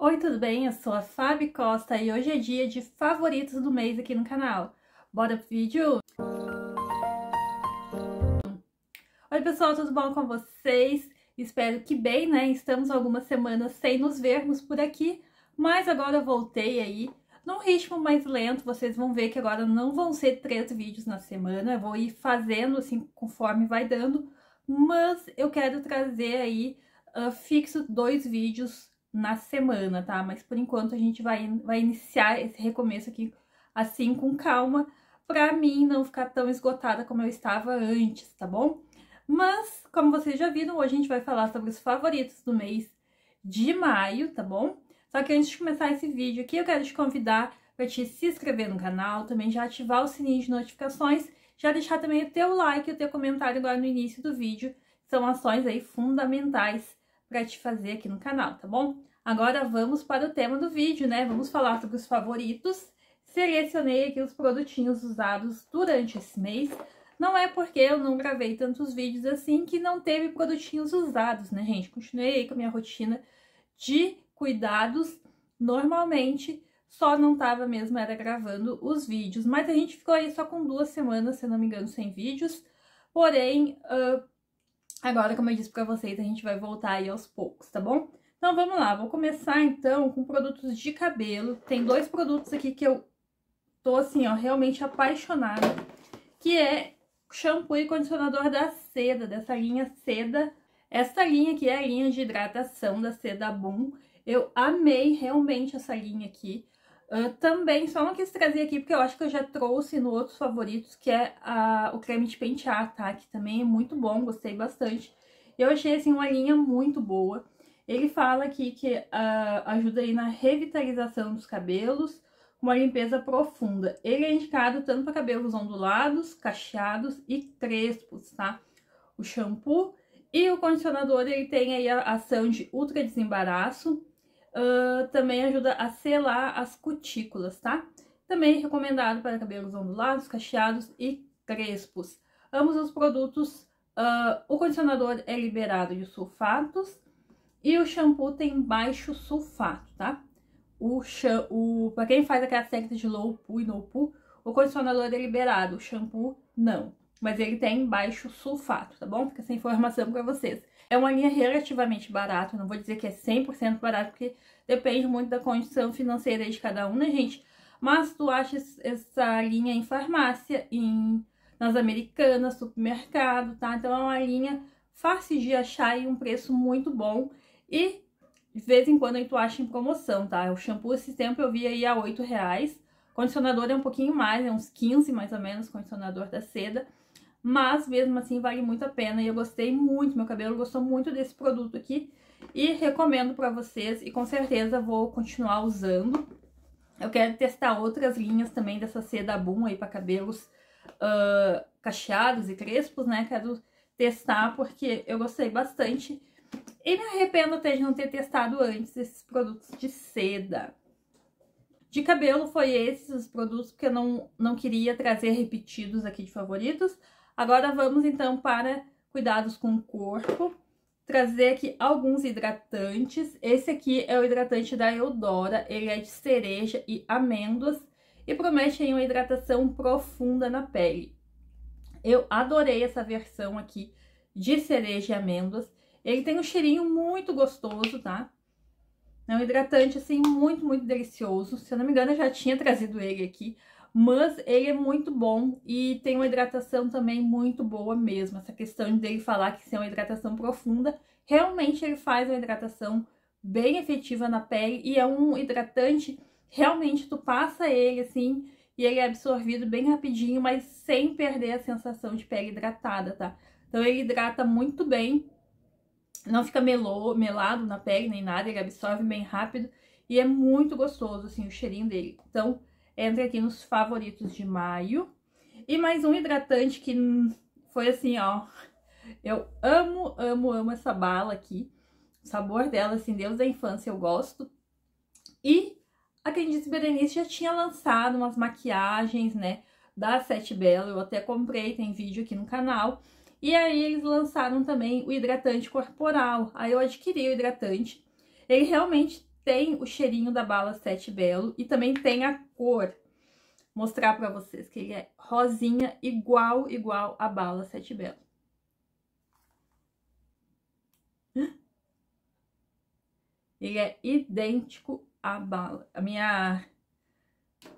Oi, tudo bem? Eu sou a Fábio Costa e hoje é dia de favoritos do mês aqui no canal. Bora pro vídeo? Oi pessoal, tudo bom com vocês? Espero que bem, né? Estamos algumas semanas sem nos vermos por aqui, mas agora eu voltei aí num ritmo mais lento. Vocês vão ver que agora não vão ser três vídeos na semana, eu vou ir fazendo assim conforme vai dando, mas eu quero trazer aí uh, fixo dois vídeos na semana, tá? Mas por enquanto a gente vai, vai iniciar esse recomeço aqui assim com calma, pra mim não ficar tão esgotada como eu estava antes, tá bom? Mas, como vocês já viram, hoje a gente vai falar sobre os favoritos do mês de maio, tá bom? Só que antes de começar esse vídeo aqui, eu quero te convidar para te se inscrever no canal, também já ativar o sininho de notificações, já deixar também o teu like e o teu comentário agora no início do vídeo, são ações aí fundamentais para te fazer aqui no canal, tá bom? Agora vamos para o tema do vídeo, né? Vamos falar sobre os favoritos. Selecionei aqui os produtinhos usados durante esse mês. Não é porque eu não gravei tantos vídeos assim que não teve produtinhos usados, né, gente? Continuei aí com a minha rotina de cuidados normalmente, só não tava mesmo, era gravando os vídeos. Mas a gente ficou aí só com duas semanas, se não me engano, sem vídeos. Porém, uh, Agora, como eu disse pra vocês, a gente vai voltar aí aos poucos, tá bom? Então, vamos lá. Vou começar, então, com produtos de cabelo. Tem dois produtos aqui que eu tô, assim, ó, realmente apaixonada. Que é shampoo e condicionador da seda, dessa linha seda. Essa linha aqui é a linha de hidratação da seda Boom. Eu amei realmente essa linha aqui. Uh, também, só uma que trazer aqui, porque eu acho que eu já trouxe no outros favoritos, que é a, o creme de pentear, tá? Que também é muito bom, gostei bastante. Eu achei, assim, uma linha muito boa. Ele fala aqui que uh, ajuda aí na revitalização dos cabelos, uma limpeza profunda. Ele é indicado tanto para cabelos ondulados, cacheados e crespos, tá? O shampoo e o condicionador, ele tem aí a ação de ultra desembaraço, uh, também ajuda a selar as cutículas, tá? Também recomendado para cabelos ondulados, cacheados e crespos. Ambos os produtos, uh, o condicionador é liberado de sulfatos e o shampoo tem baixo sulfato, tá? O, o para quem faz aquela técnica de low poo e no poo, o condicionador é liberado, o shampoo não, mas ele tem baixo sulfato, tá bom? Fica essa informação para vocês. É uma linha relativamente barata, não vou dizer que é 100% barato, porque depende muito da condição financeira de cada um, né, gente? Mas tu acha essa linha em farmácia, em nas americanas, supermercado, tá? Então é uma linha fácil de achar e um preço muito bom. E de vez em quando aí tu acha em promoção, tá? O shampoo esse tempo eu vi aí a 8 reais. Condicionador é um pouquinho mais, é uns 15 mais ou menos, condicionador da seda mas mesmo assim vale muito a pena e eu gostei muito, meu cabelo gostou muito desse produto aqui e recomendo pra vocês e com certeza vou continuar usando. Eu quero testar outras linhas também dessa seda Boom aí pra cabelos uh, cacheados e crespos, né? Quero testar porque eu gostei bastante e me arrependo até de não ter testado antes esses produtos de seda. De cabelo foi esses os produtos, porque eu não, não queria trazer repetidos aqui de favoritos. Agora vamos então para cuidados com o corpo. Trazer aqui alguns hidratantes. Esse aqui é o hidratante da Eudora, ele é de cereja e amêndoas e promete aí uma hidratação profunda na pele. Eu adorei essa versão aqui de cereja e amêndoas. Ele tem um cheirinho muito gostoso, tá? É um hidratante, assim, muito, muito delicioso. Se eu não me engano, eu já tinha trazido ele aqui mas ele é muito bom e tem uma hidratação também muito boa mesmo. Essa questão dele falar que se é uma hidratação profunda, realmente ele faz uma hidratação bem efetiva na pele e é um hidratante, realmente tu passa ele assim e ele é absorvido bem rapidinho, mas sem perder a sensação de pele hidratada, tá? Então ele hidrata muito bem, não fica melô, melado na pele nem nada, ele absorve bem rápido e é muito gostoso assim o cheirinho dele. Então, entre aqui nos favoritos de maio. E mais um hidratante que foi assim, ó. Eu amo, amo, amo essa bala aqui. O sabor dela, assim, Deus da infância, eu gosto. E a Candice Berenice já tinha lançado umas maquiagens, né? Da Sete Bela. Eu até comprei, tem vídeo aqui no canal. E aí eles lançaram também o hidratante corporal. Aí eu adquiri o hidratante. Ele realmente tem o cheirinho da bala Sete Belo e também tem a cor. Mostrar para vocês que ele é rosinha igual, igual a bala Sete Belo. Ele é idêntico à bala. A minha...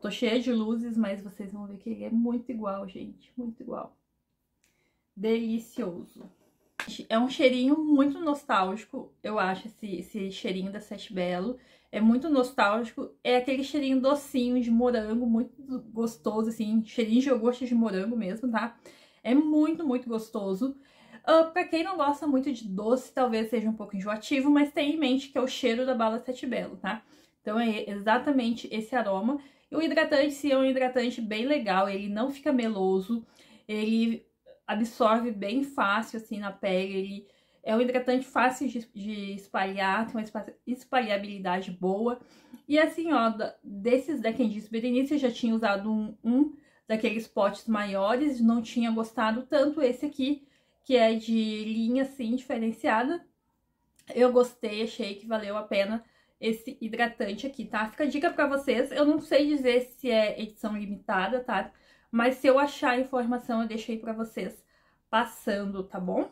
Tô cheia de luzes, mas vocês vão ver que ele é muito igual, gente. Muito igual. Delicioso. É um cheirinho muito nostálgico, eu acho, esse, esse cheirinho da Sete Belo. É muito nostálgico, é aquele cheirinho docinho de morango, muito gostoso, assim, cheirinho de iogurte de morango mesmo, tá? É muito, muito gostoso. Uh, pra quem não gosta muito de doce, talvez seja um pouco enjoativo, mas tenha em mente que é o cheiro da bala Sete Belo, tá? Então é exatamente esse aroma. E o hidratante, sim, é um hidratante bem legal, ele não fica meloso, ele absorve bem fácil, assim, na pele. Ele é um hidratante fácil de, de espalhar, tem uma espalhabilidade boa. E assim, ó, desses da Candice Berenice, eu já tinha usado um, um daqueles potes maiores, não tinha gostado tanto esse aqui, que é de linha, assim, diferenciada. Eu gostei, achei que valeu a pena esse hidratante aqui, tá? Fica a dica pra vocês, eu não sei dizer se é edição limitada, tá? Mas se eu achar a informação, eu deixei pra vocês passando, tá bom?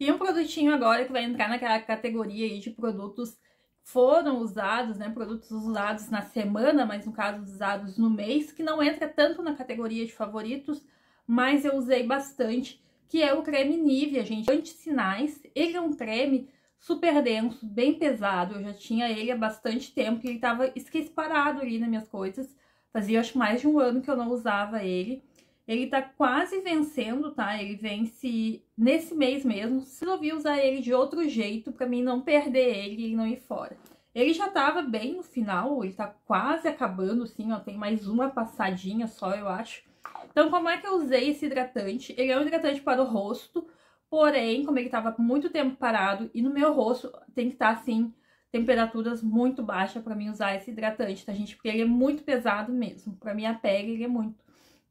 E um produtinho agora que vai entrar naquela categoria aí de produtos foram usados, né, produtos usados na semana, mas no caso usados no mês, que não entra tanto na categoria de favoritos, mas eu usei bastante, que é o creme Nivea, gente, anti-sinais. Ele é um creme super denso, bem pesado, eu já tinha ele há bastante tempo, ele estava esquece parado ali nas minhas coisas, Fazia acho mais de um ano que eu não usava ele. Ele tá quase vencendo, tá? Ele vence nesse mês mesmo. Se eu vi usar ele de outro jeito, pra mim não perder ele e não ir fora. Ele já tava bem no final, ele tá quase acabando, assim, ó. Tem mais uma passadinha só, eu acho. Então, como é que eu usei esse hidratante? Ele é um hidratante para o rosto, porém, como ele tava muito tempo parado e no meu rosto tem que estar, tá, assim, temperaturas muito baixas para mim usar esse hidratante, tá, gente? Porque ele é muito pesado mesmo. Para minha pele, ele é muito,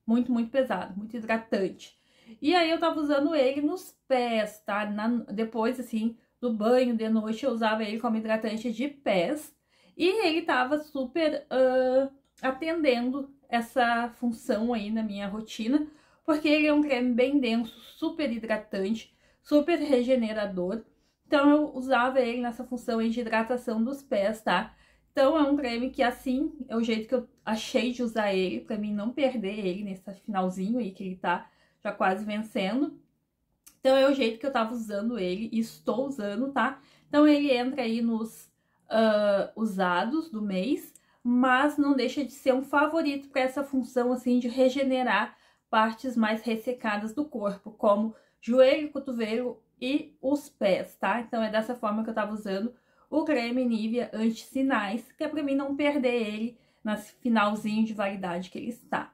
muito, muito pesado, muito hidratante. E aí eu tava usando ele nos pés, tá? Na, depois, assim, do banho de noite, eu usava ele como hidratante de pés. E ele tava super uh, atendendo essa função aí na minha rotina, porque ele é um creme bem denso, super hidratante, super regenerador. Então eu usava ele nessa função de hidratação dos pés, tá? Então é um creme que assim é o jeito que eu achei de usar ele, pra mim não perder ele nesse finalzinho aí que ele tá já quase vencendo. Então é o jeito que eu tava usando ele e estou usando, tá? Então ele entra aí nos uh, usados do mês, mas não deixa de ser um favorito para essa função assim de regenerar partes mais ressecadas do corpo, como joelho, cotovelo e os pés, tá? Então é dessa forma que eu tava usando o creme Nivea anti-sinais, que é pra mim não perder ele nesse finalzinho de validade que ele está.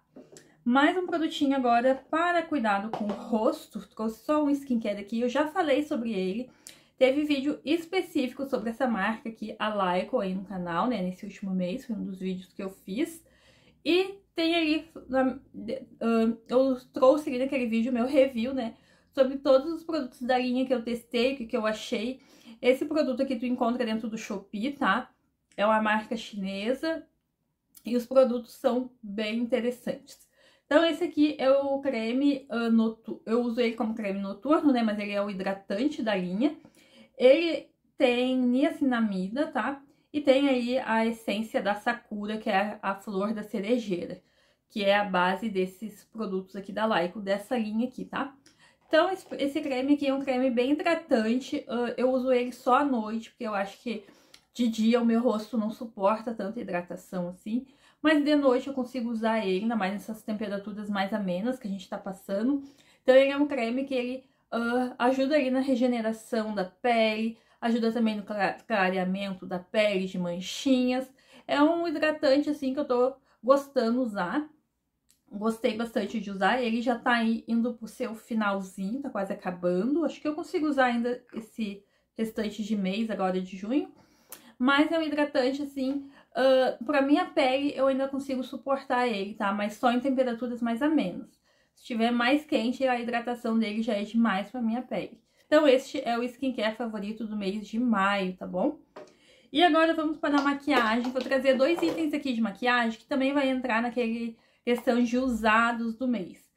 Mais um produtinho agora para cuidado com o rosto, trouxe só um skincare aqui, eu já falei sobre ele, Teve vídeo específico sobre essa marca aqui, a Lyco, aí no canal, né, nesse último mês, foi um dos vídeos que eu fiz. E tem ali, eu trouxe ali naquele vídeo meu review, né, sobre todos os produtos da linha que eu testei, o que eu achei. Esse produto aqui tu encontra dentro do Shopee, tá? É uma marca chinesa e os produtos são bem interessantes. Então esse aqui é o creme uh, ah, noturno, eu uso ele como creme noturno, né? Mas ele é o hidratante da linha. Ele tem niacinamida, tá? E tem aí a essência da Sakura, que é a flor da cerejeira, que é a base desses produtos aqui da Laico, dessa linha aqui, tá? Então, esse creme aqui é um creme bem hidratante. Ah, eu uso ele só à noite, porque eu acho que de dia o meu rosto não suporta tanta hidratação assim. Mas de noite eu consigo usar ele, ainda mais nessas temperaturas mais amenas que a gente tá passando. Então, ele é um creme que ele uh, ajuda ali na regeneração da pele, ajuda também no clareamento da pele, de manchinhas. É um hidratante, assim, que eu tô gostando usar. Gostei bastante de usar, ele já tá indo pro seu finalzinho, tá quase acabando. Acho que eu consigo usar ainda esse restante de mês, agora de junho. Mas é um hidratante, assim, uh, pra minha pele eu ainda consigo suportar ele, tá? Mas só em temperaturas mais a menos. Se tiver mais quente, a hidratação dele já é demais pra minha pele. Então este é o skincare favorito do mês de maio, tá bom? E agora vamos para a maquiagem. Vou trazer dois itens aqui de maquiagem que também vai entrar naquele questão de usados do mês.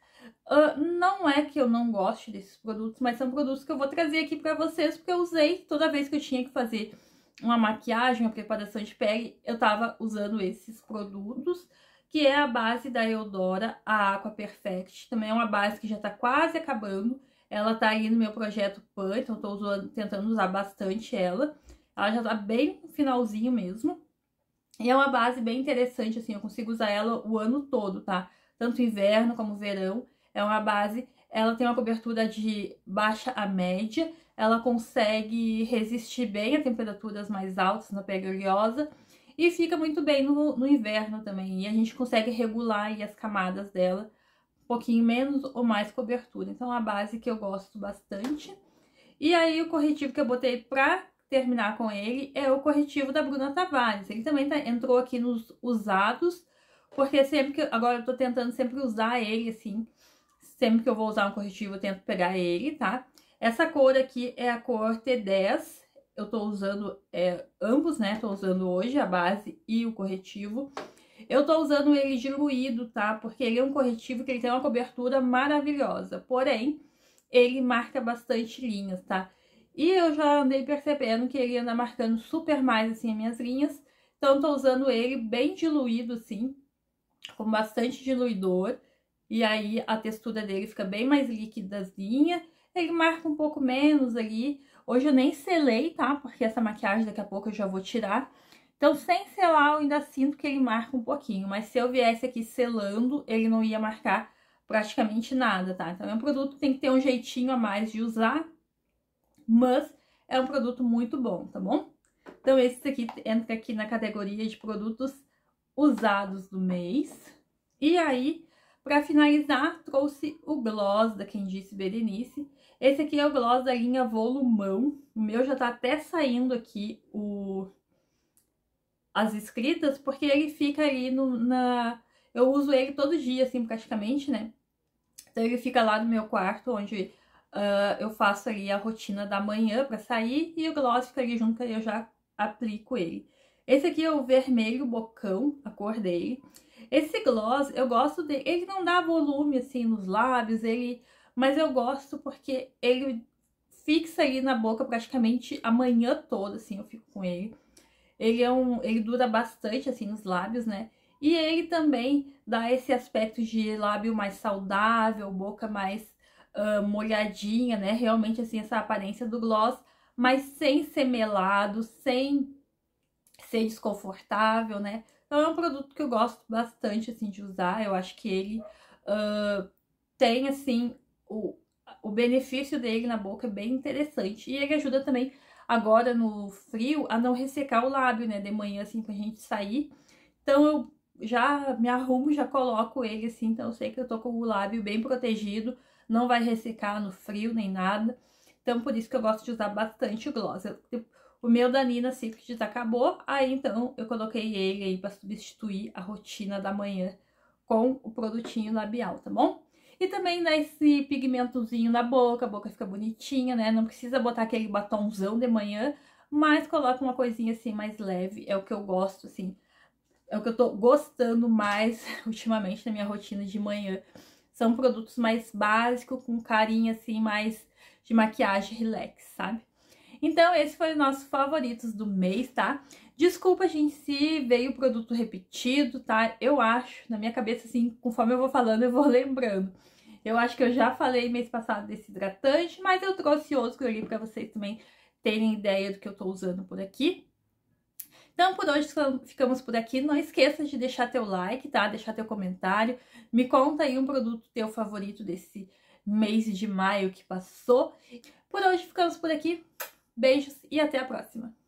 Uh, não é que eu não goste desses produtos, mas são produtos que eu vou trazer aqui para vocês, porque eu usei toda vez que eu tinha que fazer uma maquiagem, uma preparação de pele, eu tava usando esses produtos, que é a base da Eudora, a Aqua Perfect, também é uma base que já tá quase acabando, ela tá aí no meu projeto Pan, então eu tô usando, tentando usar bastante ela, ela já tá bem no finalzinho mesmo, e é uma base bem interessante, assim, eu consigo usar ela o ano todo, tá? Tanto inverno como verão. É uma base, ela tem uma cobertura de baixa a média, ela consegue resistir bem a temperaturas mais altas, na pega oleosa, e fica muito bem no, no inverno também. E a gente consegue regular aí as camadas dela, um pouquinho menos ou mais cobertura. Então, é uma base que eu gosto bastante. E aí, o corretivo que eu botei pra terminar com ele é o corretivo da Bruna Tavares. Ele também tá, entrou aqui nos usados, porque sempre que. Agora eu tô tentando sempre usar ele assim. Sempre que eu vou usar um corretivo, eu tento pegar ele, tá? Essa cor aqui é a cor T10. Eu tô usando é, ambos, né? Tô usando hoje a base e o corretivo. Eu tô usando ele diluído, tá? Porque ele é um corretivo que ele tem uma cobertura maravilhosa. Porém, ele marca bastante linhas, tá? E eu já andei percebendo que ele anda marcando super mais assim as minhas linhas. Então tô usando ele bem diluído assim, com bastante diluidor. E aí a textura dele fica bem mais liquidazinha. Ele marca um pouco menos ali. Hoje eu nem selei, tá? Porque essa maquiagem daqui a pouco eu já vou tirar. Então sem selar eu ainda sinto que ele marca um pouquinho. Mas se eu viesse aqui selando, ele não ia marcar praticamente nada, tá? Então é um produto que tem que ter um jeitinho a mais de usar mas é um produto muito bom, tá bom? Então esse aqui entra aqui na categoria de produtos usados do mês. E aí, para finalizar, trouxe o gloss da Quem Disse Berenice. Esse aqui é o gloss da linha Volumão. O meu já tá até saindo aqui o as escritas, porque ele fica ali no, na... Eu uso ele todo dia, assim, praticamente, né? Então ele fica lá no meu quarto, onde uh, eu faço ali a rotina da manhã para sair e o gloss fica ali junto, aí eu já aplico ele. Esse aqui é o vermelho bocão, a cor dele. Esse gloss, eu gosto dele, ele não dá volume assim nos lábios, ele, mas eu gosto porque ele fixa ali na boca praticamente a manhã toda, assim, eu fico com ele. Ele é um, ele dura bastante assim nos lábios, né? E ele também dá esse aspecto de lábio mais saudável, boca mais uh, molhadinha, né? Realmente, assim, essa aparência do gloss, mas sem ser melado, sem ser desconfortável, né? Então é um produto que eu gosto bastante, assim, de usar. Eu acho que ele uh, tem, assim, o, o benefício dele na boca é bem interessante. E ele ajuda também, agora no frio, a não ressecar o lábio, né? De manhã, assim, pra gente sair. Então eu já me arrumo, já coloco ele, assim. Então eu sei que eu tô com o lábio bem protegido não vai ressecar no frio nem nada. Então, por isso que eu gosto de usar bastante gloss. Eu, o meu da Nina Secret acabou, aí então eu coloquei ele aí pra substituir a rotina da manhã com o produtinho labial, tá bom? E também né, esse pigmentozinho na boca, a boca fica bonitinha, né? Não precisa botar aquele batomzão de manhã, mas coloca uma coisinha assim mais leve, é o que eu gosto, assim. É o que eu tô gostando mais ultimamente na minha rotina de manhã. São produtos mais básicos, com carinha assim, mais de maquiagem relax, sabe? Então, esse foi o nosso favoritos do mês, tá? Desculpa, gente, se veio produto repetido, tá? Eu acho, na minha cabeça, assim, conforme eu vou falando, eu vou lembrando. Eu acho que eu já falei mês passado desse hidratante, mas eu trouxe outro ali pra vocês também terem ideia do que eu tô usando por aqui. Então, por hoje ficamos por aqui. Não esqueça de deixar teu like, tá? Deixar teu comentário. Me conta aí um produto teu favorito desse mês de maio que passou. Por hoje ficamos por aqui. Beijos e até a próxima!